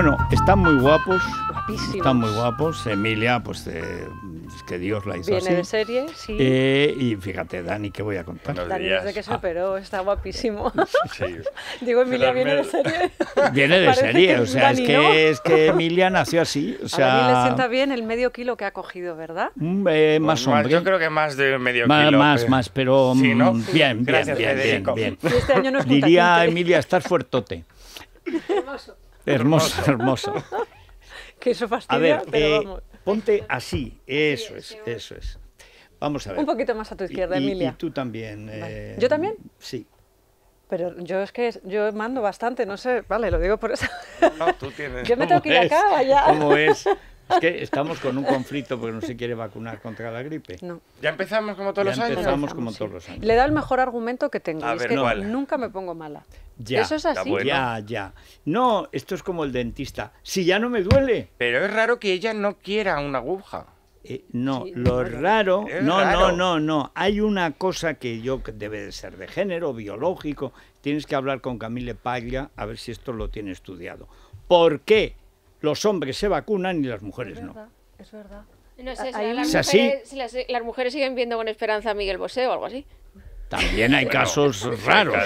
Bueno, están muy guapos. Guapísimos. Están muy guapos. Emilia, pues eh, es que Dios la hizo Viene de serie, sí. Eh, y fíjate, Dani, ¿qué voy a contar? Dani días. desde que se operó, está guapísimo. Sí. Digo, Emilia viene de serie. Viene de serie, o sea, es que, es que Emilia nació así. O sea, a mí le sienta bien el medio kilo que ha cogido, ¿verdad? Mm, eh, pues más o menos. Yo creo que más de medio kilo. Más, más, pero sí, mm, ¿no? bien, bien, Gracias, bien, bien, Este año no es Diría Emilia, estás fuertote. Hermoso hermoso, hermoso. que eso a ver, eh, Ponte así, eso es, eso es. Vamos a ver. Un poquito más a tu izquierda, Emilia. Y tú también. Eh, ¿Yo también? Sí. Pero yo es que yo mando bastante, no sé, vale, lo digo por eso. No, tú tienes. yo me tengo que ir acá, allá. ¿Cómo es? Es que estamos con un conflicto porque no se quiere vacunar contra la gripe. No. Ya empezamos como todos los años. Empezamos como todos los años. Le da el mejor argumento que tengo. A nunca me pongo mala. Ya, Eso es así. Ya, ya. No, esto es como el dentista. Si ya no me duele. Pero es raro que ella no quiera una aguja. Eh, no, lo raro, no, no, no, no. Hay una cosa que yo debe de ser de género, biológico. Tienes que hablar con Camille Paglia a ver si esto lo tiene estudiado. ¿Por qué? los hombres se vacunan y las mujeres no. Es verdad. No sé, si las, mujeres, las mujeres siguen viendo con esperanza a Miguel Bosé o algo así. También hay casos raros.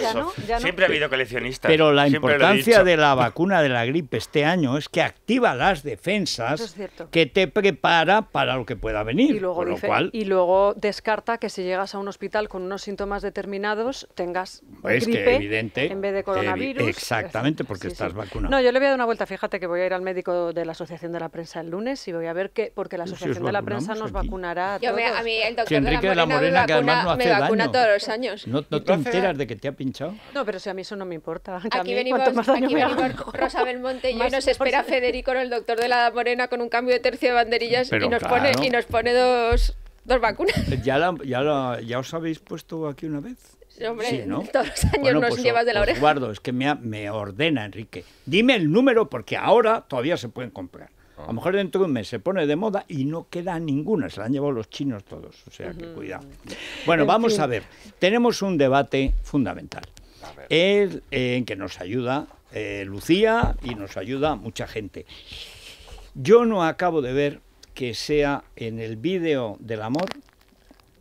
Siempre ha habido coleccionistas. Pero la importancia de la vacuna de la gripe este año es que activa las defensas que te prepara para lo que pueda venir. Y luego, lo cual... y luego descarta que si llegas a un hospital con unos síntomas determinados tengas gripe en vez de coronavirus. Exactamente, porque estás vacunado. No, yo le voy a dar una vuelta. Fíjate que voy a ir al médico de la Asociación de la Prensa el lunes y voy a ver qué porque la pues Asociación de la Prensa nos vacunará a todos. mí el doctor de la Morena, me, vacuna, todos años. ¿No, te enteras de que te ha pinchado? No, pero si a mí eso no me importa. Aquí venimos, aquí venimos Rosa Belmonte y nos espera Federico, el doctor de la Morena, con un cambio de tercio de banderillas y nos, pone, y nos pone dos, dos vacunas. Eh, ¿Ya, ya, ¿Ya os habéis puesto aquí una vez? sí, ¿no? todos los años nos pues llevas de la oreja. Eduardo, es que me ordena, Enrique. Dime el número porque ahora todavía se pueden comprar. A lo mejor dentro de un mes se pone de moda y no queda ninguna, se la han llevado los chinos todos, o sea que cuidado. Bueno, vamos a ver, tenemos un debate fundamental, en que nos ayuda eh, Lucía y nos ayuda mucha gente. Yo no acabo de ver que sea en el vídeo del amor.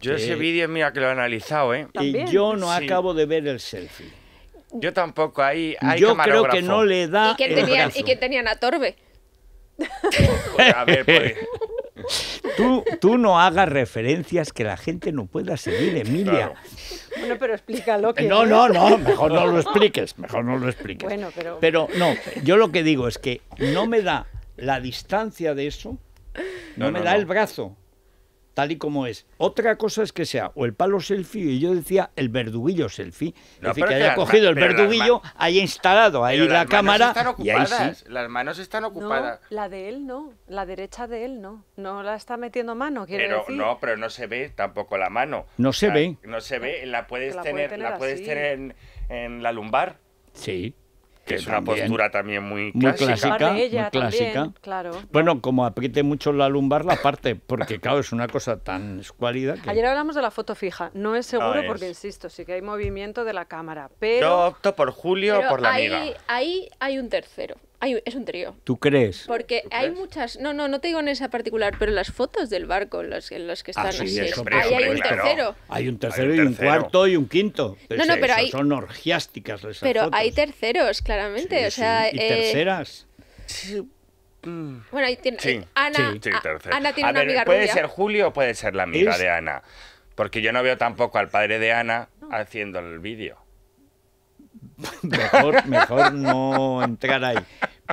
Yo ese vídeo es mío que lo he analizado, ¿eh? Y yo no acabo de ver el selfie. Yo tampoco, ahí hay, Yo creo que no le da. que, ¿y que tenían a Torbe? Pues, pues. tú, tú no hagas referencias que la gente no pueda seguir, Emilia. Bueno, pero explícalo. Que no, no, no, mejor no lo expliques, mejor no lo expliques. Bueno, pero... no, yo lo que digo es que no me da la distancia de eso, no, me da el brazo tal y como es. Otra cosa es que sea o el palo selfie, y yo decía el verduguillo selfie. es decir, que haya cogido el verduguillo, haya instalado ahí la cámara. y ahí sí. Las manos están ocupadas. No, la de él no, la derecha de él no. No la está metiendo mano, quiere pero, No, pero no se ve tampoco la mano. No se ve. No se ve, la puedes tener, la puedes tener en la lumbar. Sí que es una postura también muy clásica. Muy clásica, Bueno, como apriete mucho la lumbar, la parte, porque claro, es una cosa tan escuálida. Ayer hablamos de la foto fija, no es ah, seguro porque, insisto, sí que hay movimiento de la cámara, pero... Yo opto por Julio o por la ahí, amiga. Ahí hay un tercero, es un trío. ¿Tú crees? Porque hay muchas. No, no, no te digo en esa particular, pero las fotos del barco en las, que ah, están ahí hay, un tercero. hay un tercero. y un cuarto y un quinto. son orgiásticas esas Pero hay terceros, claramente. o sea, ¿Y eh, terceras? Bueno, ahí tiene. Eh, Ana, tiene una Puede ser Julio o puede ser la amiga de Ana. Porque yo no veo tampoco al padre de Ana haciendo el vídeo. Mejor, mejor no entrar ahí.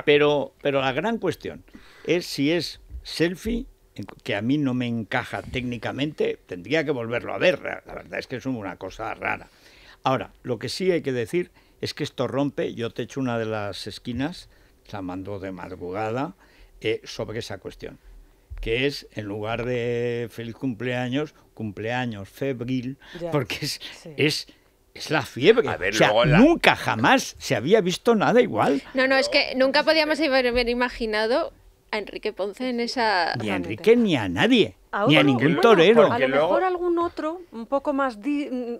Pero, pero la gran cuestión es si es selfie que a mí no me encaja técnicamente, tendría que volverlo a ver. La verdad es que es una cosa rara. Ahora, lo que sí hay que decir es que esto rompe, yo te echo una de las esquinas, la mando de madrugada, eh, sobre esa cuestión, que es, en lugar de feliz cumpleaños, cumpleaños febril, porque es, es es la fiebre. Nunca jamás se había visto nada igual. No, no, es que nunca podíamos haber imaginado a Enrique Ponce en esa... Ni a Enrique ni a nadie. ni a ningún torero. A lo mejor algún otro, un poco más... que,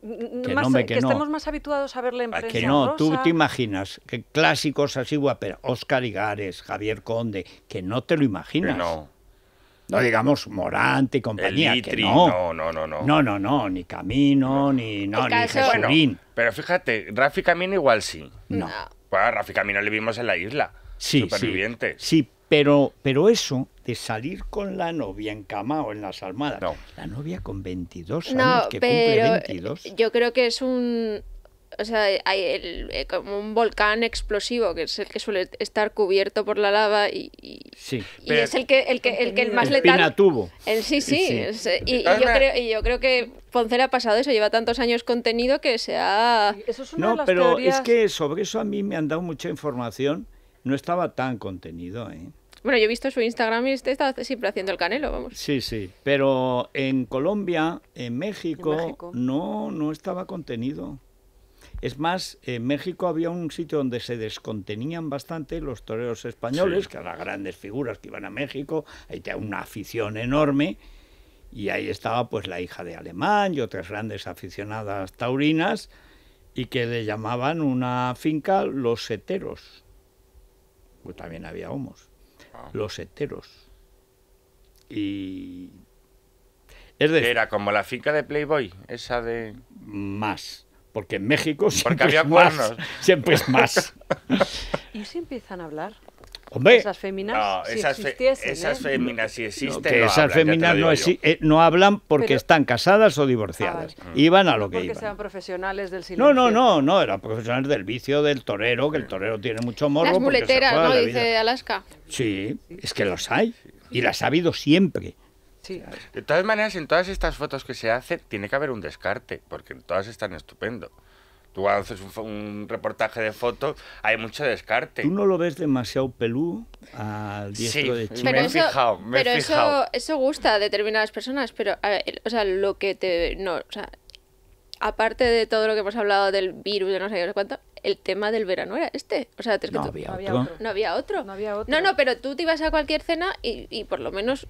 más estemos más habituados a verle ah, en prensa Que no, tú te imaginas que clásicos así Oscar Igares, Javier Conde, que no te lo imaginas. No digamos Morante y compañía. no. no. no, no, no, no. No, ni Camino, ni, no, ni pero fíjate, Rafi Camino igual sí. No. Bueno, Rafi Camino le vimos en la isla. Sí, superviviente. Sí, pero, pero eso de salir con la novia en o en las almadas No. La novia con 22 años, que pero cumple 22. Eh, yo creo que es un o sea, hay el, eh, como un volcán explosivo, que es el que suele estar cubierto por la lava y, y, sí, y es el que el, que, el, más letal. El, eh, sí, sí. Eh, y, yo creo, que Ponce ha pasado eso, lleva tantos años contenido que se ha... Eso es una no, pero es que sobre eso a mí me han dado mucha información, no estaba tan contenido. Bueno, yo he visto su Instagram y usted estaba siempre haciendo el canelo, vamos. Sí, sí, pero en Colombia, en México, en México. no no estaba contenido. Es más, en México había un sitio donde se descontenían bastante los toreros españoles, que eran grandes figuras que iban a México, ahí tenía una afición enorme, y ahí estaba pues la hija de Alemán y otras grandes aficionadas taurinas, y que le llamaban una finca Los heteros, pues también había homos, ah. Los heteros. Y... ¿Era como la finca de Playboy, esa de...? Más porque en México siempre, había es, más, siempre es más. ¿Y si empiezan a hablar? esas féminas, si esas, esas féminas, si existen, no, esas féminas no, eh, no, hablan porque están casadas o divorciadas. Ah, iban a lo que iban. Porque sean profesionales del silencio. No, no, no, no, eran profesionales del vicio del torero, que el torero tiene mucho morro. Las muleteras, ¿no? Dice Alaska. Sí, es que los hay. Y las ha habido siempre. De todas maneras, en todas estas fotos que se hacen, tiene que haber un descarte, porque todas están estupendo. Tú haces un, reportaje de fotos, hay mucho descarte. ¿Tú no lo ves demasiado pelú al diestro de Chile? Pero, me eso, he fijado, me pero he fijado. Eso, eso, gusta a determinadas personas, pero o sea, lo que te... No, o sea, aparte de todo lo que hemos hablado del virus, no sé cuánto, el tema del verano era este. O sea, no, había otro. no había otro. No había otro. No, no, pero tú te ibas a cualquier cena y, y por lo menos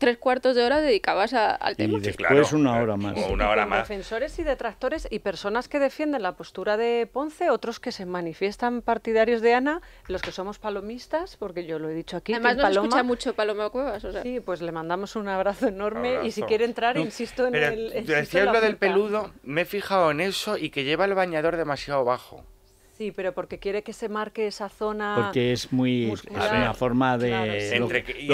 tres cuartos de hora dedicabas al tema. Y después una hora más. Defensores y detractores y personas que defienden la postura de Ponce, otros que se manifiestan partidarios de Ana, los que somos palomistas, porque yo lo he dicho aquí. Además, no escucha mucho Paloma Cuevas. Sí, pues le mandamos un abrazo enorme y si quiere entrar, insisto en el. decía lo del peludo, me he fijado en eso y que lleva el bañador demasiado bajo. Sí, pero porque quiere que se marque esa zona. Porque es muy es una forma de lo,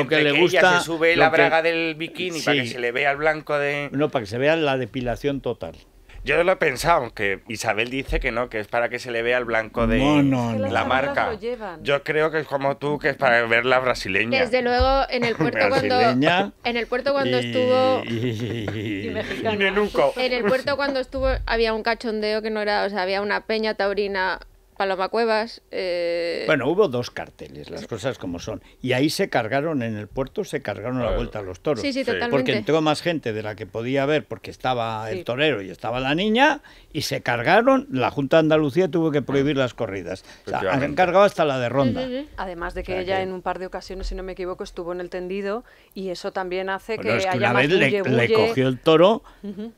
que, le gusta. Ella se sube la braga del bikini para que se le vea el blanco de. No, para que se vea la depilación total. Yo lo he pensado, aunque Isabel dice que no, que es para que se le vea el blanco de la marca. Yo creo que es como tú, que es para ver la brasileña. Desde luego, en el puerto cuando en el puerto cuando estuvo y, y en el puerto cuando estuvo había un cachondeo que no era, o sea, había una peña taurina Paloma Cuevas. Eh, bueno, hubo dos carteles, las cosas como son. Y ahí se cargaron en el puerto, se cargaron la vuelta a los toros. Sí, sí, totalmente. Porque entró más gente de la que podía ver, porque estaba el torero y estaba la niña, y se cargaron. La Junta de Andalucía tuvo que prohibir las corridas. O sea, han cargado hasta la de ronda. Además de que ella en un par de ocasiones, si no me equivoco, estuvo en el tendido, y eso también hace que, haya vez le, le, cogió el toro,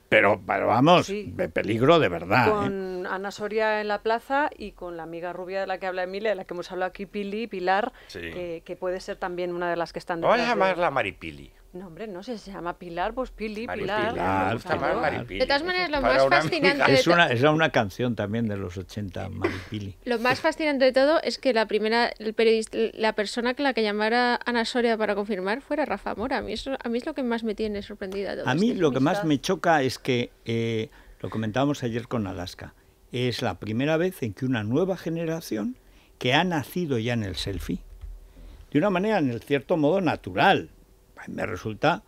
pero, pero, vamos, de peligro de verdad. ¿eh? Con Ana Soria en la plaza y con la amiga rubia de la que habla Emilia, de la que hemos hablado aquí, Pili, Pilar, que, puede ser también una de las que están... Vamos a llamarla Maripili. No, hombre, no, si se llama Pilar, pues Pili, Pilar. De todas maneras, lo más fascinante... Es una, es una canción también de los 80, Maripili. Lo más fascinante de todo es que la primera, el periodista, la persona que la que llamara Ana Soria para confirmar fuera Rafa Mora. A mí, a mí es lo que más me tiene sorprendida. a mí lo que más me choca es que, eh, lo comentábamos ayer con Alaska, es la primera vez en que una nueva generación que ha nacido ya en el selfie, de una manera en el cierto modo natural, me resulta,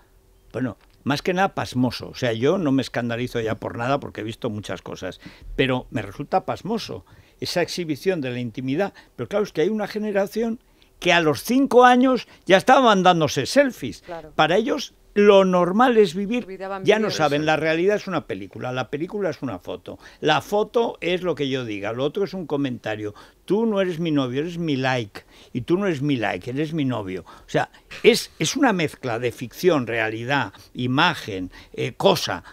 bueno, más que nada pasmoso. O sea, yo no me escandalizo ya por nada porque he visto muchas cosas, pero me resulta pasmoso esa exhibición de la intimidad. Pero claro, es que hay una generación que a los cinco años ya estaba mandándose selfies. Para ellos lo normal es vivir. Ya no saben, la realidad es una película, la película es una foto. La foto es lo que yo diga, lo otro es un comentario. Tú no eres mi novio, eres mi like. Y tú no eres mi like, eres mi novio. O sea, es, es una mezcla de ficción, realidad, imagen, eh, cosa.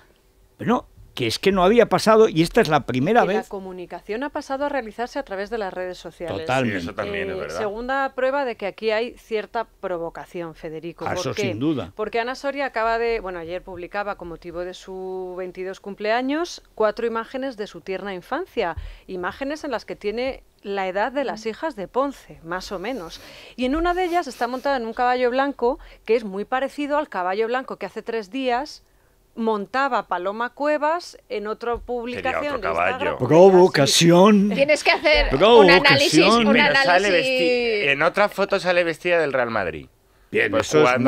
Pero no, que es que no había pasado y esta es la primera vez. La comunicación ha pasado a realizarse a través de las redes sociales. Totalmente. también es eh, verdad. Segunda prueba de que aquí hay cierta provocación, Federico. Ah, eso sin duda. Porque Ana Soria acaba de, bueno, ayer publicaba con motivo de su 22 cumpleaños cuatro imágenes de su tierna infancia, imágenes en las que tiene la edad de las mm. hijas de Ponce, más o menos. Y en una de ellas está montada en un caballo blanco que es muy parecido al caballo blanco que hace tres días montaba Paloma Cuevas en otra publicación. otro Provocación. Tienes que hacer un análisis. en otra foto sale vestida del Real Madrid. Bien, pues eso, eso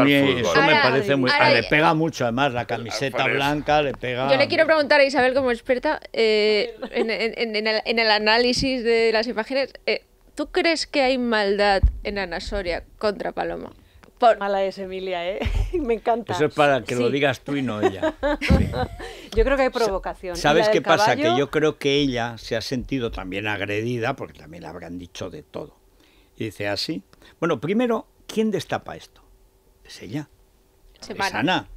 me parece muy. le pega mucho, además, la camiseta blanca le pega. Yo le quiero preguntar a Isabel, como experta, eh, en, el, análisis de las imágenes, eh, ¿tú crees que hay maldad en Ana Soria contra Paloma? Por... Mala es Emilia, ¿eh? Me encanta. Eso es para que lo digas tú y no ella. Yo creo que hay provocación. ¿Sabes qué pasa? Que yo creo que ella se ha sentido también agredida, porque también le habrán dicho de todo. Y dice así. ¿ah, bueno, primero, ¿quién destapa esto? Es ella. es Ana.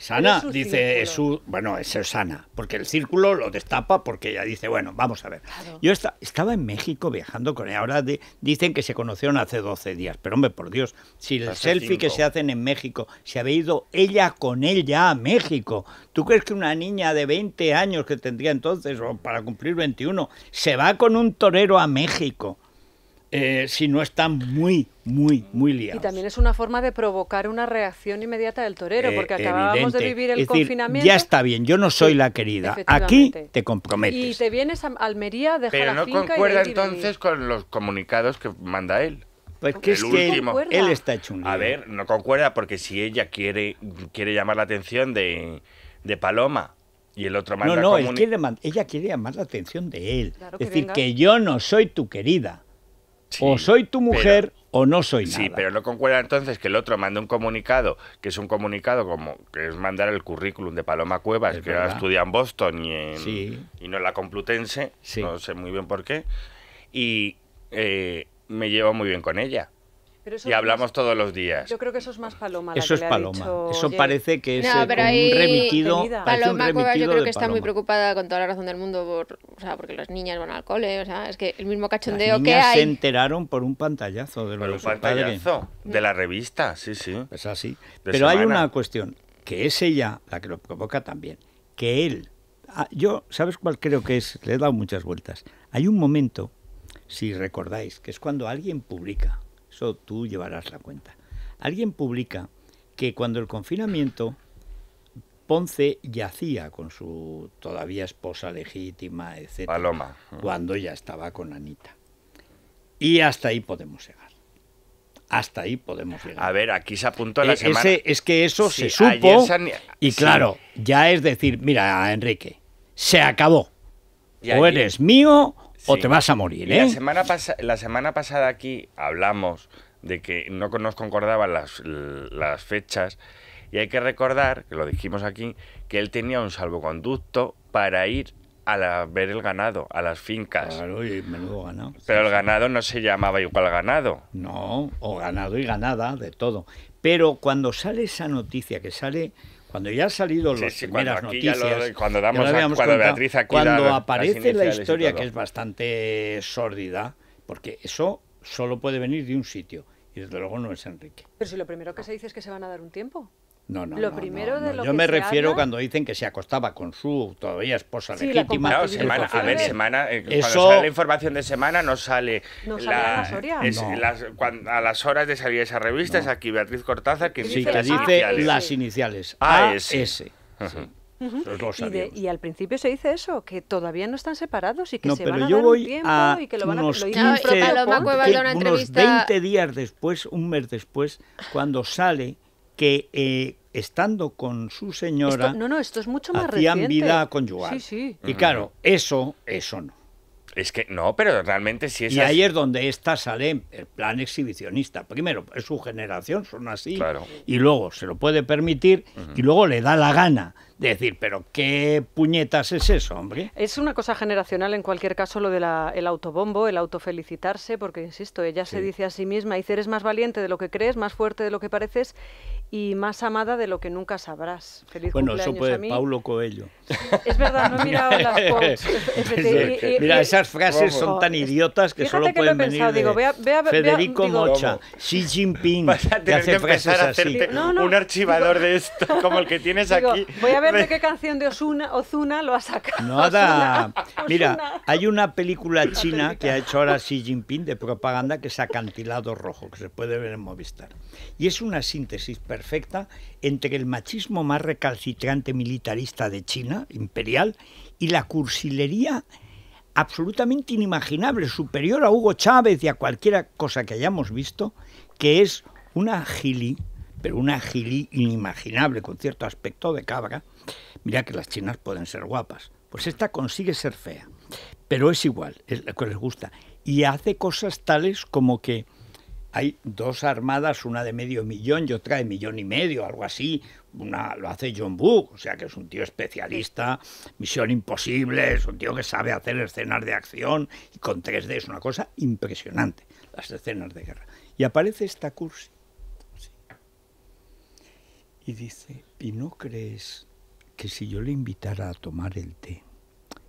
Sana dice, su, bueno, eso es sana, porque el círculo lo destapa porque ella dice, bueno, vamos a ver. Yo estaba en México viajando con ella, ahora de, dicen que se conocieron hace 12 días, pero hombre, por Dios, si el selfie que se hacen en México, se había ido ella con él ya a México, ¿tú crees que una niña de 20 años que tendría entonces, o para cumplir 21, se va con un torero a México? Eh, si no están muy, muy, muy liados. Y también es una forma de provocar una reacción inmediata del torero, eh, porque acabábamos de vivir el confinamiento. Ya está bien, yo no soy la querida. Aquí te comprometes. Y te vienes a Almería, Pero no concuerda entonces con los comunicados que manda él. Pues que es que él, está hecho A ver, no concuerda, porque si ella quiere, quiere llamar la atención de, Paloma y el otro manda No, no, ella quiere llamar la atención de él. es decir, que yo no soy tu querida o soy tu mujer o no soy nada. Sí, pero no concuerda entonces que el otro manda un comunicado, que es un comunicado como que es mandar el currículum de Paloma Cuevas, que ahora estudia en Boston y, y no en la Complutense, no sé muy bien por qué, y eh, me llevo muy bien con ella y hablamos todos los días. Yo creo que eso es más paloma. eso es paloma. eso parece que es eh, un remitido. Paloma Cuevas yo creo que está muy preocupada con toda la razón del mundo, por, o sea, porque las niñas van al cole, o sea, es que el mismo cachondeo que hay. se enteraron por un pantallazo de, por un pantallazo de la revista, sí, sí. Es así. pero hay una cuestión, que es ella la que lo provoca también, que él. Ah, yo, ¿sabes cuál creo que es? Le he dado muchas vueltas. Hay un momento, si recordáis, que es cuando alguien publica tú llevarás la cuenta. Alguien publica que cuando el confinamiento Ponce yacía con su todavía esposa legítima, etc. Paloma. Cuando ya estaba con Anita. Y hasta ahí podemos llegar. Hasta ahí podemos llegar. A ver, aquí se apuntó la e-, semana. es que eso se supo. Y claro, ya es decir, mira, Enrique, se acabó. o eres mío o te vas a morir. ¿eh? La, semana la semana pasada aquí hablamos de que no nos concordaban las, las fechas y hay que recordar, que lo dijimos aquí, que él tenía un salvoconducto para ir a ver el ganado, a las fincas. Claro, y menudo ganado. Pero el ganado no se llamaba igual ganado. No, o ganado y ganada, de todo. Pero cuando sale esa noticia, que sale cuando ya han salido las primeras noticias, cuando, aparece la historia que es bastante sórdida, porque eso solo puede venir de un sitio y desde luego no es Enrique. Pero si lo primero que se dice es que se van a dar un tiempo. No, no, lo primero Yo me refiero cuando dicen que se acostaba con su todavía esposa sí, legítima. semana, a ver, semana, eh, Eso... sale la información de semana no sale, la, a las horas de salir esa revista, es aquí Beatriz Cortázar que sí, dice, que las, dice iniciales. las iniciales. AS. Ah, y, al principio se dice eso, que todavía no están separados y que se van a yo dar un tiempo y que lo van a... Unos, lo unos 20 días después, un mes después, cuando sale que eh, estando con su señora, no, esto es mucho más hacían vida conyugal. Y claro, eso, eso no. Es que no, pero realmente sí es. Y ahí es donde esta sale el plan exhibicionista. Primero, es su generación, son así. Y luego se lo puede permitir y luego le da la gana decir, pero ¿qué puñetas es eso, hombre? Es una cosa generacional en cualquier caso lo del autobombo, el autofelicitarse, porque insisto, ella se dice a sí misma, dice, eres más valiente de lo que crees, más fuerte de lo que pareces y más amada de lo que nunca sabrás. Feliz bueno, eso puede a Paulo Coelho. Es verdad, no he mirado las quotes. Mira, esas frases oh, son tan idiotas que solo que pueden venir Federico Mocha, Xi Jinping, que, frases un archivador de esto como el que tienes aquí. Voy a ver qué canción de Ozuna lo ha sacado. Nada. Mira, hay una película china que ha hecho ahora Xi Jinping de propaganda que es Acantilado Rojo, que se puede ver en Movistar. Y es una síntesis perfecta entre el machismo más recalcitrante militarista de China, imperial, y la cursilería absolutamente inimaginable, superior a Hugo Chávez y a cualquier cosa que hayamos visto, que es una gili pero una gilí inimaginable con cierto aspecto de cabra, mira que las chinas pueden ser guapas. Pues esta consigue ser fea, pero es igual, es lo que les gusta. Y hace cosas tales como que hay dos armadas, una de medio millón y otra de millón y medio, algo así. Una lo hace John book o sea que es un tío especialista, Misión Imposible, es un tío que sabe hacer escenas de acción y con 3D es una cosa impresionante, las escenas de guerra. Y aparece esta cursi y dice, ¿y no crees que si yo le invitara a tomar el té,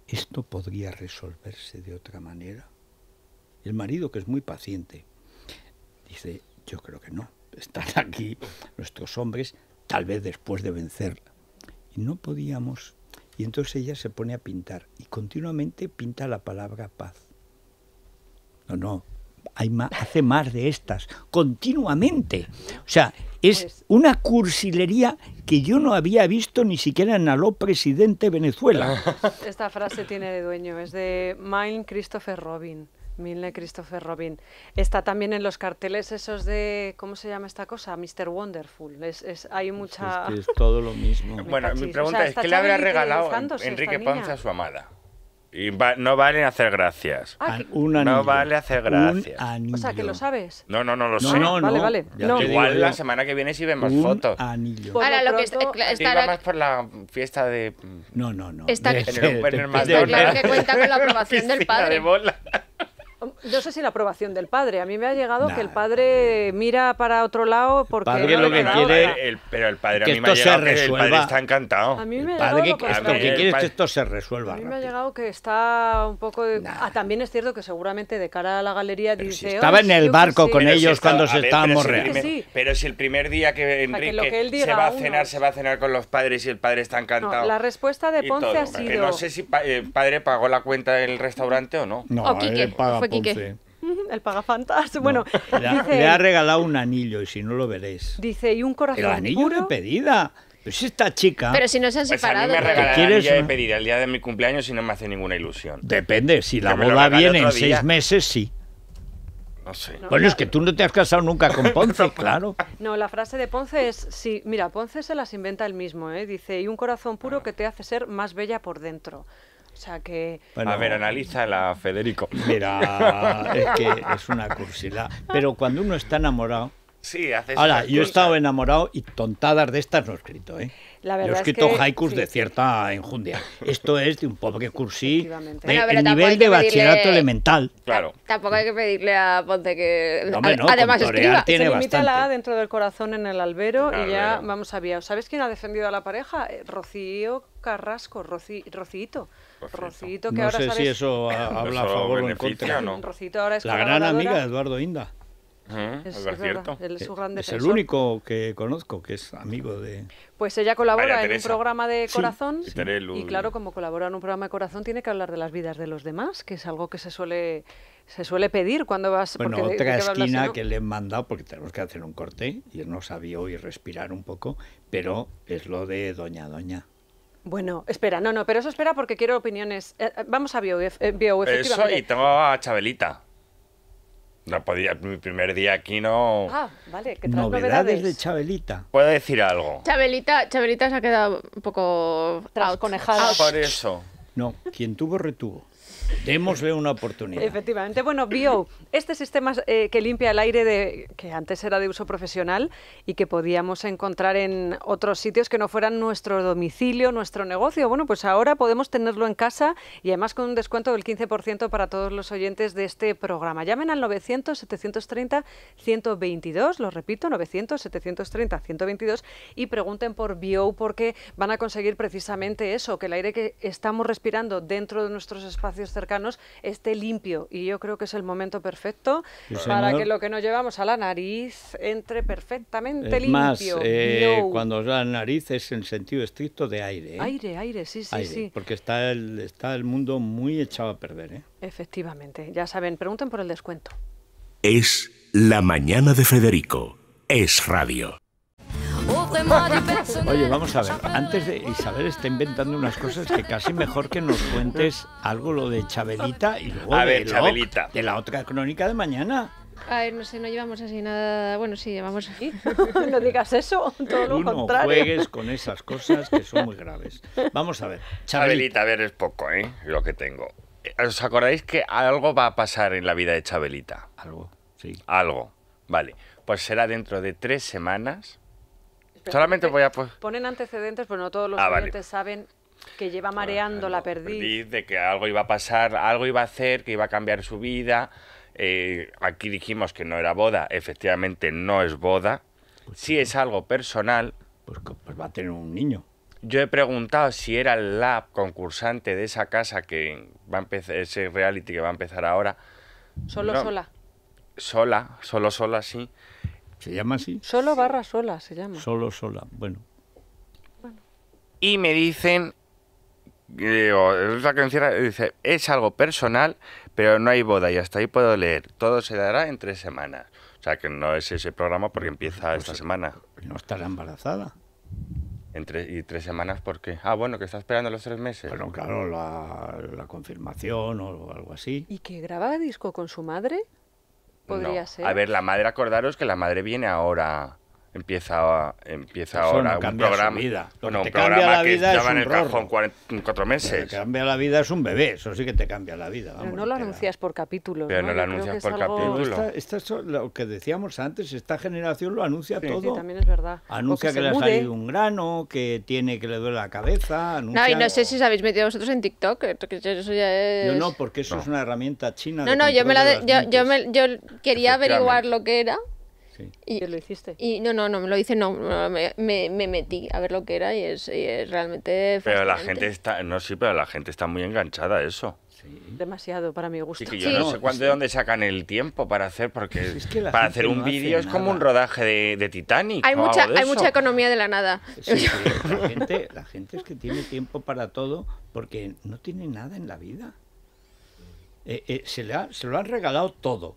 esto podría resolverse de otra manera? El marido, que es muy paciente, dice, yo creo que no. Están aquí nuestros hombres, tal vez después de vencerla. Y no podíamos. Y entonces ella se pone a pintar y continuamente pinta la palabra paz. No, no, hay hace más de estas, continuamente. O sea, es pues una cursilería que yo no había visto ni siquiera en Aló Presidente Venezuela. Esta frase tiene de dueño, es de Mine Christopher Robin. Milne Christopher Robin. Está también en los carteles esos de, ¿cómo se llama esta cosa? Mr. Wonderful. Es, hay mucha... Es, todo lo mismo. bueno, mi pregunta es, ¿qué le habrá regalado Enrique Panza a su amada? Y no ah, vale hacer gracias. No vale hacer gracias. O sea, que lo sabes. No, no, no lo sé. Vale, vale. Igual la semana que viene sí vemos un fotos. Anillo. Ahora lo, que está, más por la fiesta de. No, no, no. Está en el, el, claro que cuenta con la aprobación del padre. De no sé si la aprobación del padre. A mí me ha llegado que el padre mira para otro lado porque. padre lo que quiere. pero el padre a mí me ha llegado que el padre está encantado. A mí me ha llegado que, esto, se resuelva. A mí me ha llegado que está un poco. Ah, también es cierto que seguramente de cara a la galería dice. estaba en el barco con ellos cuando estábamos sí. Pero si el primer día que Enrique se va a cenar, se va a cenar con los padres y el padre está encantado. La respuesta de Ponce ha sido. No sé si el eh, padre pagó la cuenta del restaurante o no. No, él El paga No, bueno, le ha, dice, le ha, regalado un anillo y si no lo veréis. Dice, y un corazón. El anillo puro? de pedida. Es pues esta chica. Pero si no se han separado. Pues a quieres de el día de mi cumpleaños y no me hace ninguna ilusión. Depende, si la boda viene en seis meses, sí. No sé. bueno, es que tú no te has casado nunca con Ponce, claro. No, la frase de Ponce es, sí, mira, Ponce se las inventa él mismo, ¿eh? dice, y un corazón puro ah. que te hace ser más bella por dentro que... Bueno, a ver, analízala, Federico. Mira, es que es una cursilada. Pero cuando uno está enamorado... Sí, haces Ahora, yo he estado enamorado y tontadas de estas no he escrito, ¿eh? La verdad he escrito es haikus de cierta enjundia. Esto es de un pobre cursí, ¿eh? de, nivel de bachillerato elemental. Claro. Tampoco hay que pedirle a Ponte que además escriba. Tiene bastante. la dentro del corazón en el albero y ya vamos a vía. ¿Sabes quién ha defendido a la pareja? Eh, Rocío Carrasco, Rocito que no ahora sé si eso habla a favor o en contra. es la gran amiga de Eduardo Inda. Es, el eh, único que conozco que es amigo de. Pues ella colabora en un programa de corazón. Y claro, como colabora en un programa de corazón, tiene que hablar de las vidas de los demás, que es algo que se suele se suele pedir cuando vas. Bueno, otra esquina que le he mandado, porque tenemos que hacer un corte, y él no sabía hoy respirar un poco, pero es lo de Doña Doña. Bueno, espera, no, no, pero eso espera porque quiero opiniones. Eh, eh, vamos a Bio, eh, Eso y tengo a Chabelita. No podía, mi primer día aquí no. Ah, vale, que novedades? novedades de Chabelita. Puedo decir algo. Chabelita, se ha quedado un poco conejada. Por eso. No, quien tuvo retuvo. Démosle una oportunidad. Efectivamente. Bueno, Bio, este sistema eh, que limpia el aire de, que antes era de uso profesional y que podíamos encontrar en otros sitios que no fueran nuestro domicilio, nuestro negocio. Bueno, pues ahora podemos tenerlo en casa y además con un descuento del 15% para todos los oyentes de este programa. Llamen al 900-730-122, lo repito, 900-730-122 y pregunten por Bio porque van a conseguir precisamente eso, que el aire que estamos respirando dentro de nuestros espacios cerrados cercanos esté limpio. Y yo creo que es el momento perfecto para que lo que nos llevamos a la nariz entre perfectamente limpio. Más, eh, cuando la nariz es en sentido estricto de aire. ¿eh? Aire, aire, sí, sí, Porque está el, está el mundo muy echado a perder. ¿eh? Efectivamente, ya saben, pregunten por el descuento. Es la mañana de Federico. Es radio. Oye, vamos a ver, antes de Isabel está inventando unas cosas que casi mejor que nos cuentes algo lo de Chabelita y luego de, de la otra crónica de mañana. A ver, no sé, no llevamos así nada. Bueno, sí, llevamos. aquí. no digas eso, todo lo contrario. No juegues con esas cosas que son muy graves. Vamos a ver. Chabelita, Chabelita a ver, es poco, ¿eh? Lo que tengo. Eh, ¿Os acordáis que algo va a pasar en la vida de Chabelita? Algo, sí. Algo. Vale. Pues será dentro de tres semanas Solamente voy a... Pues... Ponen antecedentes, pero no todos los ah, saben que lleva ah, mareando la pues perdiz. De que algo iba a pasar, algo iba a hacer, que iba a cambiar su vida. Eh, aquí dijimos que no era boda, efectivamente no es boda. si pues sí. es algo personal... Pues, pues va a tener un niño. Yo he preguntado si era la concursante de esa casa que va a empezar, ese reality que va a empezar ahora. ¿Solo sola? Sola, solo sola, sí. ¿Se llama así? Solo barra sola se llama. Solo sola, bueno. Y me dicen, es algo personal, pero no hay boda y hasta ahí puedo leer. Todo se dará en tres semanas. O sea que no es ese programa porque empieza pues, esta semana. No estará embarazada. ¿Y tres semanas por qué? Ah, bueno, que está esperando los tres meses. Bueno, claro, la, la confirmación o algo así. ¿Y que grababa disco con su madre? A ver, la madre, acordaros que la madre viene ahora empieza, empieza ahora no un programa. Vida. Bueno, un programa la que vida lleva en el cajón cuatro meses. Te cambia la vida es un bebé, eso sí que te cambia la vida. no lo anuncias por capítulos. Pero no, lo anuncias por capítulos. lo que decíamos antes, esta generación lo anuncia todo. Sí, también es verdad. Anuncia que, le ha salido un grano, que tiene que le duele la cabeza. no, y no sé si os habéis metido vosotros en TikTok. Eso ya Yo no, porque eso es una herramienta china. No, no, yo, me yo, yo quería averiguar lo que era y, lo hiciste? no, no, no me lo hice, no, me, me, metí a ver lo que era y es, realmente Pero la gente está, no, sí, pero la gente está muy enganchada eso. Demasiado para mi gusto. Sí, que yo no sé cuándo, de dónde sacan el tiempo para hacer, porque para hacer un vídeo es como un rodaje de, de Titanic. Hay, mucha, hay mucha economía de la nada. la, gente, es que tiene tiempo para todo porque no tiene nada en la vida. Eh, eh, se, se lo han regalado todo.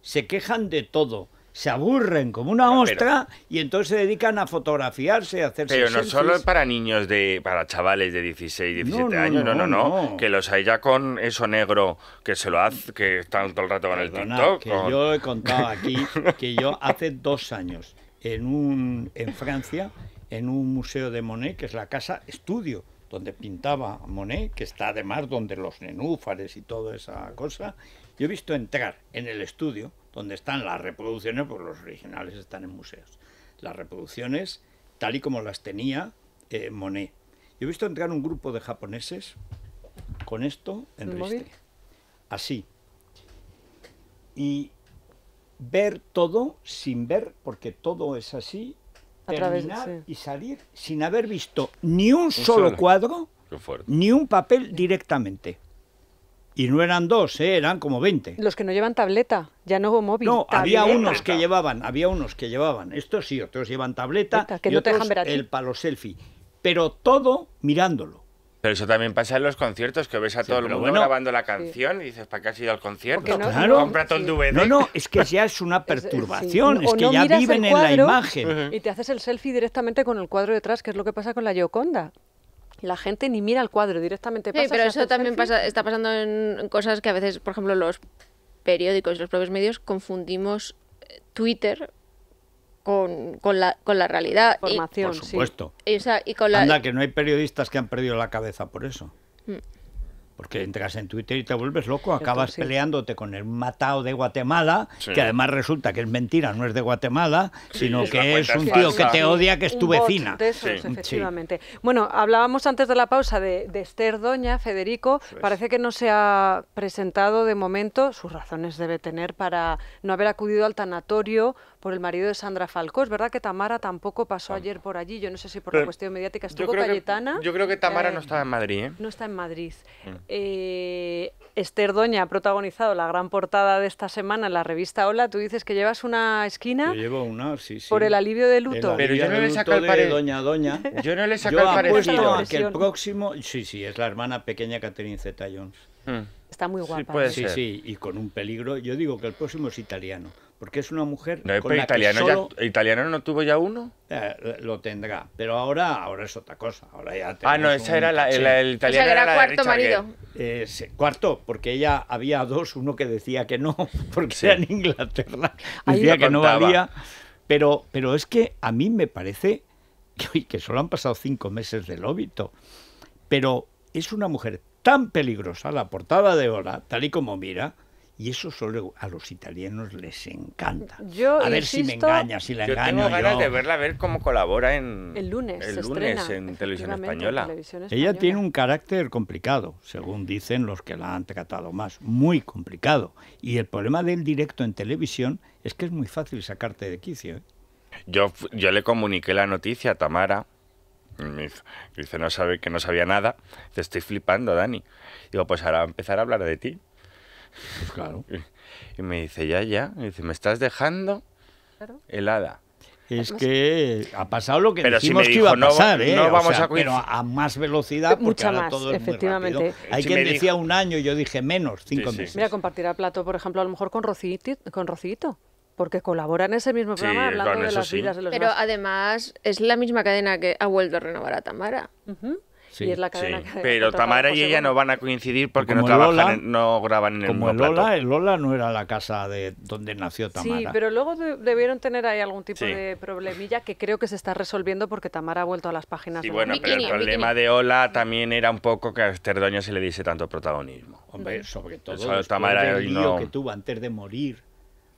Se quejan de todo se aburren como una ah, ostra y entonces se dedican a fotografiarse, a hacerse Pero no solo solo para niños de para chavales de 16, 17 años, no, no, no, que los hay ya con eso negro que se lo hace que están todo el rato con el TikTok. Que yo he contado aquí que yo hace dos años en un en Francia en un museo de Monet, que es la casa estudio donde pintaba Monet, que está además donde los nenúfares y toda esa cosa, yo he visto entrar en el estudio donde están las reproducciones, porque los originales están en museos. Las reproducciones tal y como las tenía eh, Monet. Yo he visto entrar un grupo de japoneses con esto en Riste. Así. Y ver todo sin ver, porque todo es así, terminar y salir sin haber visto ni un, solo, cuadro, ni un papel directamente. Y no eran dos, eh, eran como 20. Los que no llevan tableta, ya no hubo móvil. No, había unos que llevaban, había unos que llevaban. Estos sí, otros llevan tableta que y el palo selfie. Pero todo mirándolo. Pero eso también pasa en los conciertos, que ves a todo el mundo grabando la canción y dices, ¿para qué has ido al concierto? No, claro. el DVD. No, no, es que ya es una perturbación, es que ya viven en la imagen. Y te haces el selfie directamente con el cuadro detrás, que es lo que pasa con la Gioconda la gente ni mira el cuadro, directamente pasa. pero eso también está pasando en cosas que a veces, por ejemplo, los periódicos, y los propios medios, confundimos eh, Twitter con, con, la, con la realidad. Información, por supuesto. Anda, que no hay periodistas que han perdido la cabeza por eso. Mm porque entras en Twitter y te vuelves loco, acabas peleándote con el matado de Guatemala, que además resulta que es mentira, no es de Guatemala, sino que es un tío que te odia, que es tu vecina. efectivamente. Bueno, hablábamos antes de la pausa de, Esther Doña, Federico, parece que no se ha presentado de momento, sus razones debe tener para no haber acudido al tanatorio por el marido de Sandra Falcó. Es verdad que Tamara tampoco pasó ayer por allí, yo no sé si por la cuestión mediática estuvo yo Cayetana. yo creo que Tamara eh, no estaba en Madrid. ¿eh? No está en Madrid. Mm. Eh, Esther Doña ha protagonizado la gran portada de esta semana en la revista Hola. Tú dices que llevas una esquina. Yo llevo una, sí, sí. Por el alivio de luto. Pero yo no le saco el parecido. Doña Doña. Yo no le saco yo el parecido. que el próximo. Sí, sí, es la hermana pequeña Catherine Zeta Jones. Mm. Está muy guapa. Sí, sí, y con un peligro. Yo digo que el próximo es italiano, porque es una mujer. No, con italiano, italiano no tuvo ya uno. Eh, lo tendrá, pero ahora, ahora es otra cosa. Ahora ah, no, esa era la, el, italiano. O sea, era, cuarto marido. Eh, cuarto, porque ella había dos, uno que decía que no, porque sea en Inglaterra, decía que no había. Pero, pero es que a mí me parece que, que solo han pasado cinco meses del óbito, pero es una mujer tan peligrosa, la portada de Hora, tal y como mira, y eso solo a los italianos les encanta. a ver si me engaña, si la yo Tengo ganas de verla, a ver cómo colabora en el lunes, el lunes en, televisión española. Ella tiene un carácter complicado, según dicen los que la han tratado más, muy complicado. Y el problema del directo en televisión es que es muy fácil sacarte de quicio. ¿eh? Yo, yo le comuniqué la noticia a Tamara. dice, no sabe que no sabía nada. Te estoy flipando, Dani. Digo, pues ahora empezar a hablar de ti. Pues claro. Y me dice, ya, ya. dice, ¿me estás dejando helada? Es que ha pasado lo que pero dijimos que iba a pasar, ¿eh? vamos a pero a más velocidad, porque Mucha todo efectivamente. Hay quien decía un año, yo dije menos, cinco meses. Mira, compartirá plato, por ejemplo, a lo mejor con Rocito, con porque colabora en ese mismo programa hablando de Pero además es la misma cadena que ha vuelto a renovar a Tamara. Sí, Pero Tamara y ella no van a coincidir porque no trabajan, no graban en el como mismo Lola, Lola no era la casa de donde nació Tamara. Sí, pero luego debieron tener ahí algún tipo de problemilla que creo que se está resolviendo porque Tamara ha vuelto a las páginas. Sí, bueno, pero el problema de Ola también era un poco que a Esterdoño se le diese tanto protagonismo. Hombre, sobre todo el Tamara lío que tuvo antes de morir.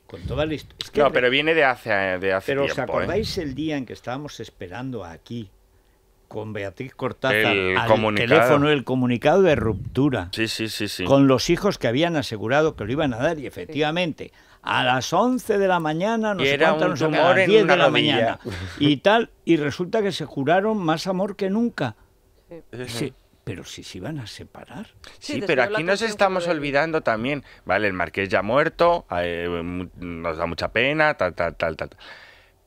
Con toda no, pero viene de hace, de hace pero tiempo. Pero ¿eh? ¿os acordáis el día en que estábamos esperando aquí con Beatriz Cortázar el al teléfono el comunicado de ruptura. Sí, sí, sí, sí. Con los hijos que habían asegurado que lo iban a dar y efectivamente a las 11 de la mañana, nos cuentan sé a las 10 de la mañana y tal y resulta que se juraron más amor que nunca. Sí. pero si se iban a separar. Sí, pero aquí nos estamos olvidando también. Vale, el marqués ya muerto, eh, nos da mucha pena, tal, tal, tal, tal.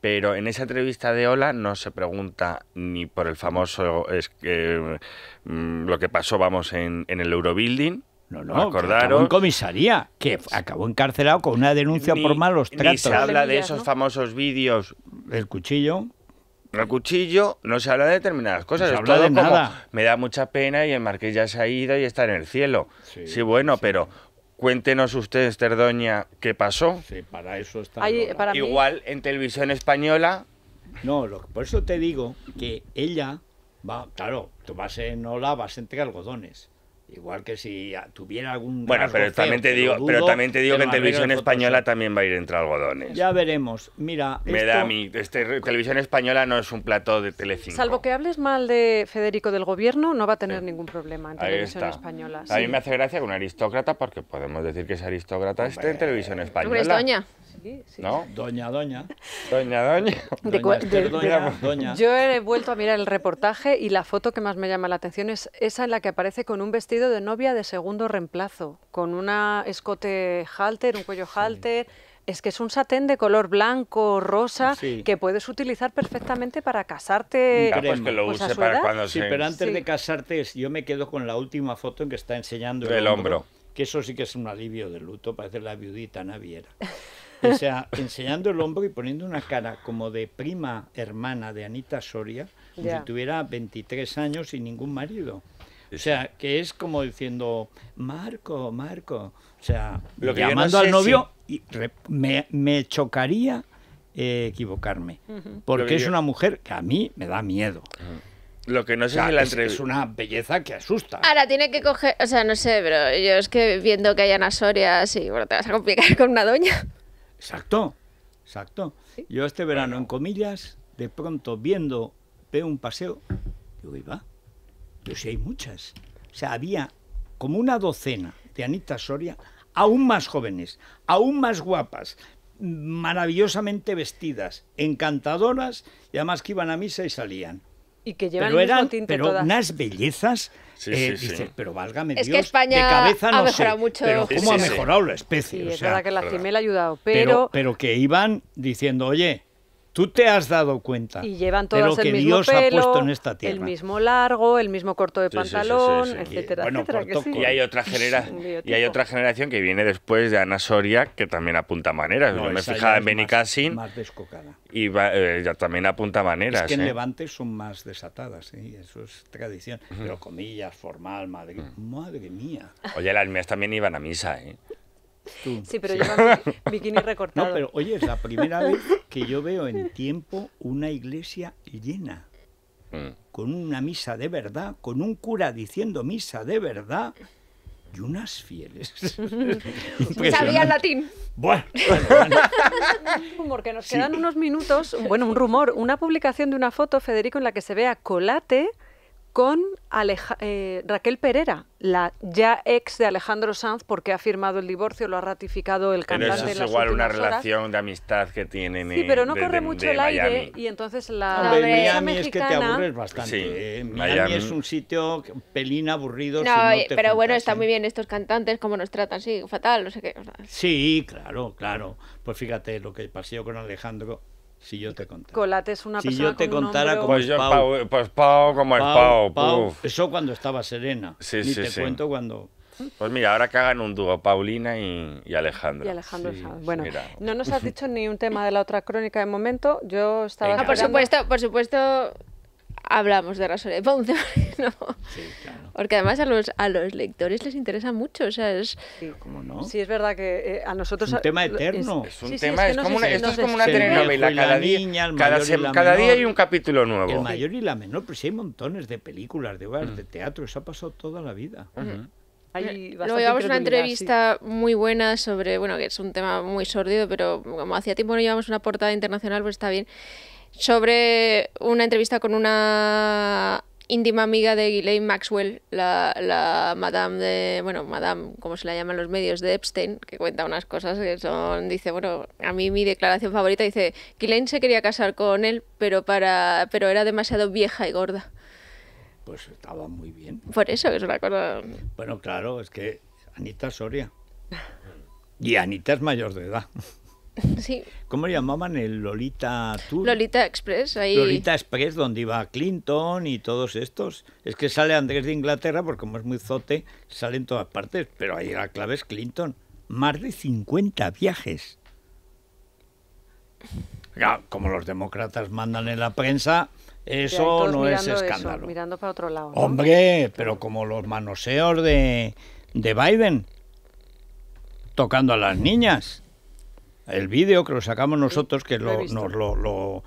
Pero en esa entrevista de Ola no se pregunta ni por el famoso es mm, lo que pasó, vamos, en, en el Eurobuilding, no, no, acordaron, en comisaría, que pues acabó encarcelado con una denuncia por malos tratos. Ni se habla de esos famosos vídeos. El cuchillo. El cuchillo, no se habla de determinadas cosas. No se habla de nada. me da mucha pena y el marqués ya se ha ido y está en el cielo. Sí, bueno, pero Cuéntenos ustedes, Terdoña, qué pasó. Sí, para eso está. Igual en televisión española. No, lo, por eso te digo que ella va, claro, tú vas en Ola, vas entre algodones. Igual que si tuviera algún. Bueno, pero también, te digo, pero también te digo que en televisión española también va a ir entre algodones. Ya veremos. Mira. Me da mi. Este televisión española no es un plato de Telecinco. Salvo que hables mal de Federico del Gobierno, no va a tener ningún problema en televisión española. A mí me hace gracia que un aristócrata, porque podemos decir que es aristócrata, esté en televisión española. ¿No? Doña, doña. Doña, doña. Yo he vuelto a mirar el reportaje y la foto que más me llama la atención es esa en la que aparece con un vestido de novia de segundo reemplazo, con una escote halter, un cuello halter. Es que es un satén de color blanco, rosa, que puedes utilizar perfectamente para casarte. Pues que lo pues use para cuando sí, pero antes de casarte, yo me quedo con la última foto en que está enseñando el, hombro, hombro. Que eso sí que es un alivio de luto, parece la viudita naviera. O sea, enseñando el hombro y poniendo una cara como de prima hermana de Anita Soria, como si tuviera 23 años y ningún marido. O sea, que es como diciendo, Marco, Marco. O sea, llamando al novio, y me, chocaría eh, equivocarme. Porque es una mujer que a mí me da miedo. Lo que no sé la es, es, una belleza que asusta. Ahora tiene que coger, o sea, no sé, pero yo es que viendo que hay Ana Soria, sí, bueno, te vas a complicar con una doña. Exacto, exacto. Yo este verano en comillas, de pronto viendo, veo un paseo, digo, y va, Yo si hay muchas. O sea, había como una docena de Anita Soria, aún más jóvenes, aún más guapas, maravillosamente vestidas, encantadoras, y además que iban a misa y salían. Y que llevan pero el mismo eran, tinte pero todas. unas bellezas. Sí, eh, dice, pero válgame es Dios, que España de cabeza no ha mejorado sé, mucho. pero cómo ha mejorado la especie. O sea, es verdad que la CIMEL ha ayudado, pero... pero... que iban diciendo, oye, tú te has dado cuenta y llevan lo que el mismo Dios ha puesto en El mismo largo, el mismo corto de pantalón, etcétera, etcétera. y, hay otra generación que viene después de Ana Soria, que también apunta maneras. Yo me fijaba en Cassin. Más, descocada. Y eh, también apunta maneras. Es que en ¿eh? Levante son más desatadas, ¿eh? eso es tradición. Pero comillas, formal, madre, madre mía. Oye, las mías también iban a misa, ¿eh? Sí, pero yo lleva bikini recortado. No, pero oye, es la primera vez que yo veo en tiempo una iglesia llena. Mm. Con una misa de verdad, con un cura diciendo misa de verdad y unas fieles. Pues sabía latín. Bueno, bueno, que nos quedan unos minutos. Bueno, un rumor, una publicación de una foto, Federico, en la que se vea a Colate con eh, Raquel Pereira, la ya ex de Alejandro Sanz, porque ha firmado el divorcio, lo ha ratificado el cantante. Pero eso es igual una relación de amistad que tienen. Sí, pero no corre mucho el aire y entonces la. Miami es que te aburres bastante. ¿eh? Miami, es un sitio pelín aburrido. No, pero bueno, están muy ¿eh? bien estos cantantes, cómo nos tratan, sí, fatal, no sé qué. Sí, claro, claro. Pues fíjate lo que pasó con Alejandro si yo te contara. es una si yo te contara como pues, Pau. pues Pau como es Pau. Pau eso cuando estaba serena. Sí, Ni sí, te cuento cuando... Pues mira, ahora que hagan un dúo, Paulina y, Alejandro. Y Alejandro Bueno, no nos has dicho ni un tema de la otra crónica de momento. Yo estaba... No, por supuesto, por supuesto, hablamos de Rasoles Porque además a los, a los lectores les interesa mucho, o sea, es... Sí, no? Sí, es verdad que eh, a nosotros... Es un tema eterno. Es, un tema, es, como una, esto es como una telenovela, cada día, niña, cada, día hay un capítulo nuevo. El mayor y la menor, pero pues si hay montones de películas, de obras, mm. de teatro, eso ha pasado toda la vida. llevamos una entrevista muy buena sobre, bueno, que es un tema muy sordido, pero como hacía tiempo no llevamos una portada internacional, pues está bien. Sobre una entrevista con una íntima amiga de Ghislaine Maxwell, la, madame de, bueno, madame, como se la llaman los medios, de Epstein, que cuenta unas cosas que son, dice, bueno, a mí mi declaración favorita dice, Ghislaine se quería casar con él, pero, para, pero era demasiado vieja y gorda. Pues estaba muy bien. Por eso es una cosa... Bueno, claro, es que Anita Soria. Y Anita es mayor de edad. ¿Cómo llamaban el Lolita Tour? Lolita Express, ahí. Lolita Express, donde iba Clinton y todos estos. Es que sale Andrés de Inglaterra, porque como es muy zote, sale en todas partes, pero ahí la clave es Clinton. Más de 50 viajes. como los demócratas mandan en la prensa, eso no es escándalo. mirando para otro lado. Hombre, pero como los manoseos de, de Biden tocando a las niñas el vídeo que lo sacamos nosotros, que lo, nos, lo,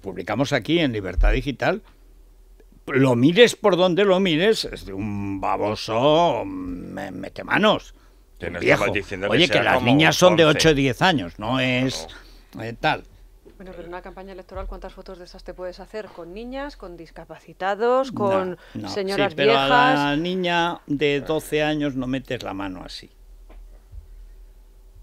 publicamos aquí en Libertad Digital, lo mires por donde lo mires, es de un baboso mm, mete manos. viejo. Diciendo Oye, que, las niñas son de 8 o 10 años, no es eh, tal. Bueno, pero en una campaña electoral, ¿cuántas fotos de esas te puedes hacer? ¿Con niñas, con discapacitados, con señoras viejas? A la niña de 12 años no metes la mano así.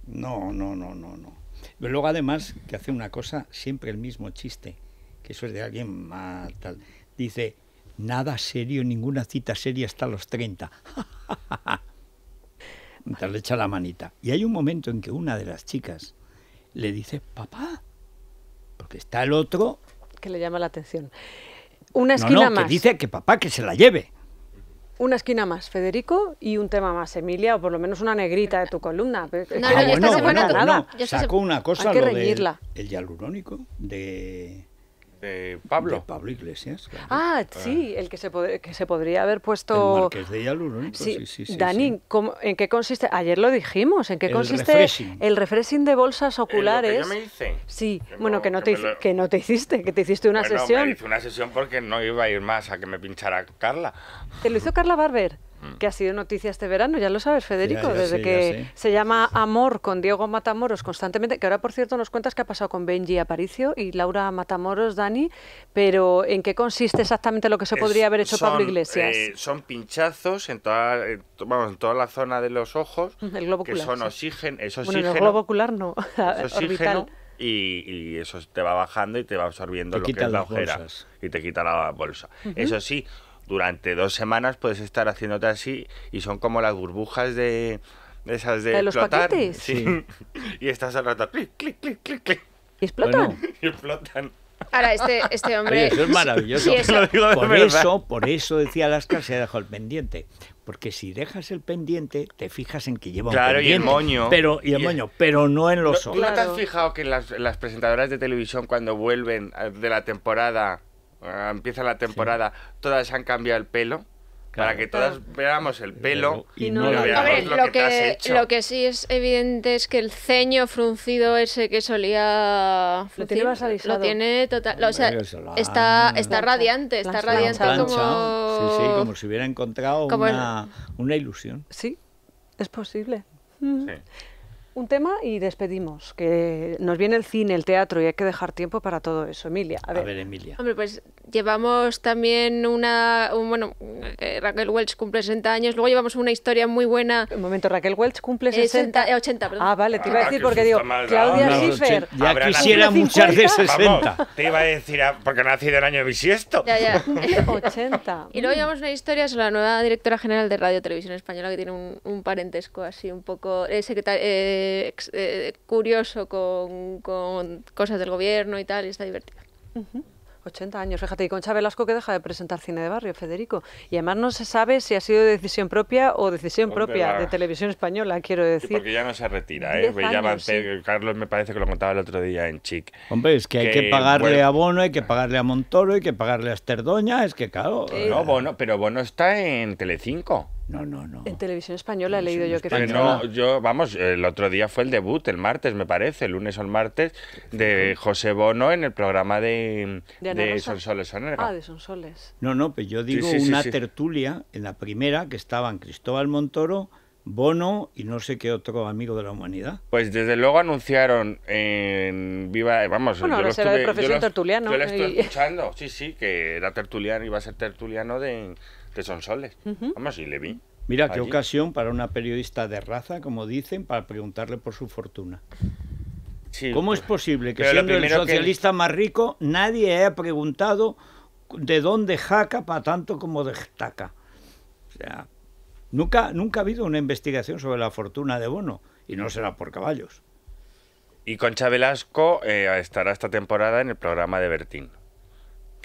No, no, no, no, no. Pero luego además que hace una cosa, siempre el mismo chiste, que eso es de alguien más tal. Dice, nada serio, ninguna cita seria hasta los 30. Mientras le echa la manita. Y hay un momento en que una de las chicas le dice, papá, porque está el otro... Que le llama la atención. Una esquina no, Que dice que papá que se la lleve una esquina más, Federico, y un tema más, Emilia, o por lo menos una negrita de tu columna. No, no, ah, bueno, nada. No, una cosa, lo del el hialurónico de de Pablo. Pablo Iglesias. Ah, ah, sí, el que se, que se podría haber puesto. El Marqués de pues sí. sí, sí, sí Dani, ¿en qué consiste? Ayer lo dijimos, ¿en qué consiste el refreshing de bolsas oculares? que yo me hice. Sí, bueno, que no, te, que no te hiciste, que te hiciste una bueno, sesión. Me hice una sesión porque no iba a ir más a que me pinchara Carla. ¿Te lo hizo Carla Barber? Mm. que ha sido noticia este verano, ya lo sabes, Federico, desde que se llama Amor con Diego Matamoros constantemente, que ahora, por cierto, nos cuentas qué ha pasado con Benji Aparicio y Laura Matamoros, Dani, pero ¿en qué consiste exactamente lo que se podría haber hecho Pablo Iglesias? Eh, son pinchazos en toda, en toda la zona de los ojos, el globo que ocular, son es el globo ocular no, es Y, eso te va bajando y te va absorbiendo lo que es la ojera y te quita la bolsa. Eso sí, durante dos semanas puedes estar haciéndote así y son como las burbujas de esas de, ¿De los Sí. y estás al rato clic, clic, clic, clic, clic. Y explotan. Y explotan. Ahora, este, este hombre. eso es maravilloso. por, eso, por eso decía Lascar, se ha dejado el pendiente. Porque si dejas el pendiente, te fijas en que lleva claro, un pendiente. Claro, y el moño. Pero, y el moño, pero no en los ojos. ¿Tú no te has fijado que las, las presentadoras de televisión, cuando vuelven eh, de la temporada Ah, empieza la temporada, todas han cambiado el pelo. Para que todas veamos el pelo y no, veamos lo, que, lo que sí es evidente es que el ceño fruncido ese que solía lo tiene Lo tiene total, está, está radiante, está radiante como como si hubiera encontrado una, ilusión. Sí, es posible un tema y despedimos, que nos viene el cine, el teatro y hay que dejar tiempo para todo eso. Emilia, a ver. A ver Emilia. Hombre, pues llevamos también una, bueno, eh, Raquel Welch cumple 60 años, luego llevamos una historia muy buena. Un momento, Raquel Welch cumple 60. Eh, 80, eh, perdón. Ah, vale, te iba a ah, decir porque digo, Claudia Schiffer. Ya quisiera muchas de 60. te iba a decir, ah, porque nací del año bisiesto. Ya, ya. 80. Y luego llevamos una historia sobre la nueva directora general de Radio Televisión Española que tiene un, parentesco así un poco... Eh, curioso con, cosas del gobierno y tal, y está divertido. 80 años, fíjate, y Concha Velasco que deja de presentar cine de barrio, Federico. Y además no se sabe si ha sido decisión propia o decisión propia de televisión española, quiero decir. porque ya no se retira, ¿eh? Carlos me parece que lo contaba el otro día en Chic. Hombre, es que, hay que pagarle a Bono, hay que pagarle a Montoro, hay que pagarle a Esterdoña, es que claro. No, Bono, pero Bono está en Telecinco. No, no, no. En televisión española he leído yo que No, yo, vamos, el otro día fue el debut, el martes, me parece, el lunes o el martes, de José Bono en el programa de, de, de Sonsoles Ah, de Soles. No, no, pero yo digo una tertulia en la primera que estaban Cristóbal Montoro, Bono y no sé qué otro amigo de la humanidad. Pues desde luego anunciaron en Viva, vamos, bueno, yo de profesión yo tertuliano. Yo la ¿eh? estoy escuchando, sí, sí, que era tertuliano, iba a ser tertuliano de que son soles. Vamos, y le vi. Mira, qué ocasión para una periodista de raza, como dicen, para preguntarle por su fortuna. ¿Cómo pues, es posible que siendo el socialista más rico nadie haya preguntado de dónde jaca para tanto como destaca... O sea, nunca, nunca ha habido una investigación sobre la fortuna de Bono, y no será por caballos. Y Concha Velasco eh, estará esta temporada en el programa de Bertín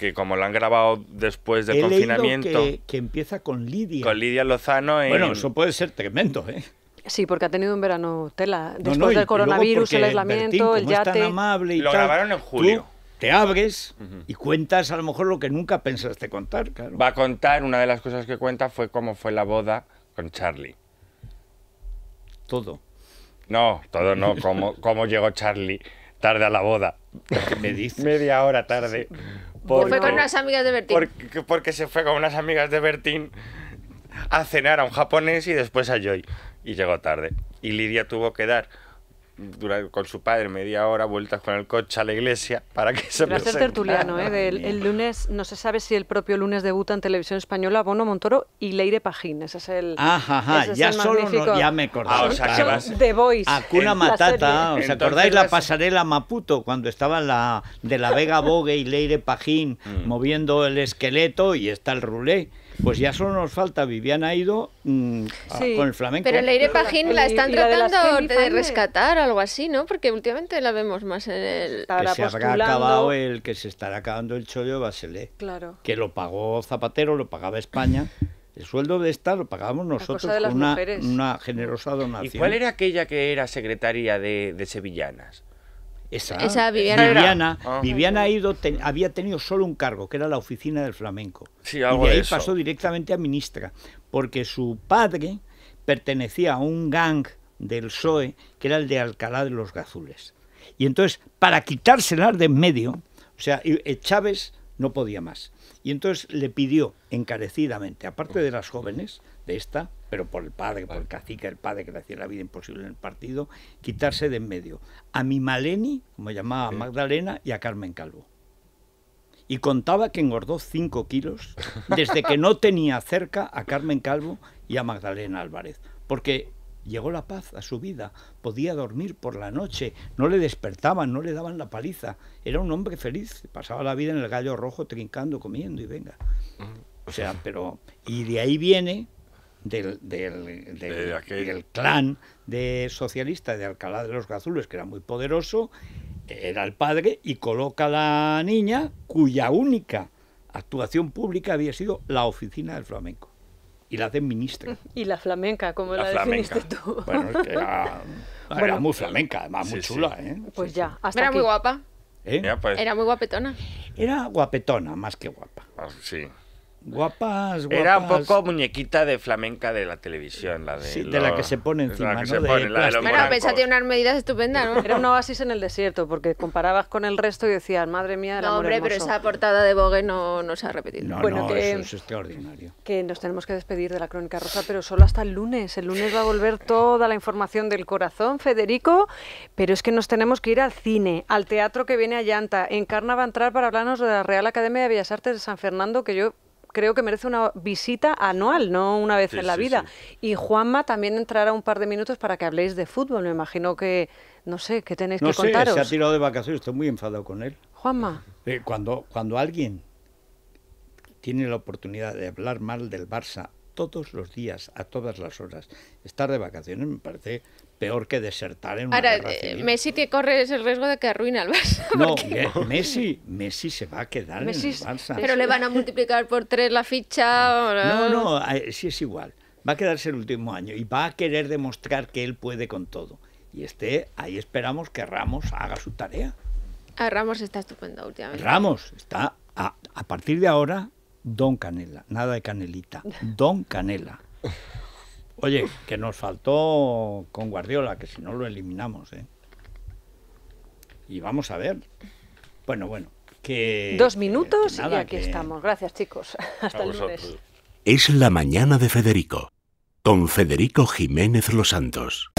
que como lo han grabado después del confinamiento. que, empieza con Lidia. Con Lidia Lozano. Bueno, eso puede ser tremendo, ¿eh? Sí, porque ha tenido un verano tela. Después del coronavirus, el aislamiento, el yate. amable y lo grabaron en julio. te abres y cuentas a lo mejor lo que nunca pensaste contar. Claro. Va a contar, una de las cosas que cuenta fue cómo fue la boda con Charlie. Todo. No, todo no, cómo, cómo llegó Charlie tarde a la boda. me Media hora tarde. Porque, fue con unas amigas de Bertín. porque, se fue con unas amigas de Bertín a cenar a un japonés y después a Joy. Y llegó tarde. Y Lidia tuvo que dar con su padre media hora, vueltas con el coche a la iglesia para que se Gracias tertuliano, ¿eh? el lunes, no se sabe si el propio lunes debuta en Televisión Española Bono Montoro y Leire Pajín. Ese es el. Ajá, ya solo me acordaba. Ah, o ah, Matata. ¿Os acordáis la pasarela Maputo cuando estaba la de la Vega Bogue y Leire Pajín mm. moviendo el esqueleto y está el rulé? Pues ya solo nos falta Viviana ha ido mm, con el flamenco. Pero el aire Pagín la están tratando de, rescatar o algo así, ¿no? Porque últimamente la vemos más en el... Que se habrá acabado el que se estará acabando el chollo de Baselé. Claro. Que lo pagó Zapatero, lo pagaba España. El sueldo de esta lo pagábamos nosotros con una, generosa donación. ¿Y cuál era aquella que era secretaria de Sevillanas? Esa, eh, Viviana. Viviana, ah. Ah. había tenido solo un cargo, que era la oficina del flamenco. y ahí pasó directamente a ministra, porque su padre pertenecía a un gang del PSOE, que era el de Alcalá de los Gazules. Y entonces, para quitárselas de en medio, o sea, eh, Chávez no podía más. Y entonces le pidió encarecidamente, aparte de las jóvenes, de esta, pero por el padre, por el cacique, el padre que le hacía la vida imposible en el partido, quitarse de en medio a mi Maleni, como llamaba Magdalena, y a Carmen Calvo. Y contaba que engordó 5 kilos desde que no tenía cerca a Carmen Calvo y a Magdalena Álvarez, porque llegó la paz a su vida, podía dormir por la noche, no le despertaban, no le daban la paliza, era un hombre feliz, pasaba la vida en el gallo rojo trincando, comiendo y venga. O sea, pero... Y de ahí viene del, del, clan de socialista de Alcalá de los Gazules, que era muy poderoso, era el padre, y coloca a la niña cuya única actuación pública había sido la oficina del flamenco. Y la de ministra. Y la flamenca, como la, definiste Bueno, era, muy flamenca, además, muy chula. ¿eh? Pues ya, Era muy guapa. ¿Eh? Pues. Era muy guapetona. Era guapetona, más que guapa. Ah, sí. Guapas, guapas. Era un poco muñequita de flamenca de la televisión, la de. la que se pone encima, la que Se pone, la de bueno, pensaba unas medidas estupendas, ¿no? Era un oasis en el desierto, porque comparabas con el resto y decías, madre mía, era No, hombre, pero esa portada de Vogue no, no se ha repetido. bueno, que, es extraordinario. Que nos tenemos que despedir de la Crónica Rosa, pero solo hasta el lunes. El lunes va a volver toda la información del corazón, Federico, pero es que nos tenemos que ir al cine, al teatro que viene a Llanta. Encarna va a entrar para hablarnos de la Real Academia de Bellas Artes de San Fernando, que yo creo que merece una visita anual, no una vez en la vida. Y Juanma también entrará un par de minutos para que habléis de fútbol. Me imagino que, no sé, que tenéis no que sé, se ha tirado de vacaciones, estoy muy enfadado con él. Juanma. Eh, cuando, cuando alguien tiene la oportunidad de hablar mal del Barça todos los días, a todas las horas, estar de vacaciones me parece peor que desertar en una Ahora, eh, Messi que corre es el riesgo de que arruina el Barça. No, eh, Messi, Messi se va a quedar en el Barça. Pero le van a multiplicar por tres la ficha. No, no, eh, sí es igual. Va a quedarse el último año y va a querer demostrar que él puede con todo. Y este, ahí esperamos que Ramos haga su tarea. A ah, Ramos está estupendo últimamente. Ramos está, a partir de ahora, Don Canela. Nada de Canelita. Don Canela. Oye, que nos faltó con Guardiola, que si no lo eliminamos, ¿eh? Y vamos a ver. Bueno, bueno. Que, Dos minutos y aquí estamos. Gracias, chicos. Hasta el lunes. Es la mañana de Federico, con Federico Jiménez Los Santos.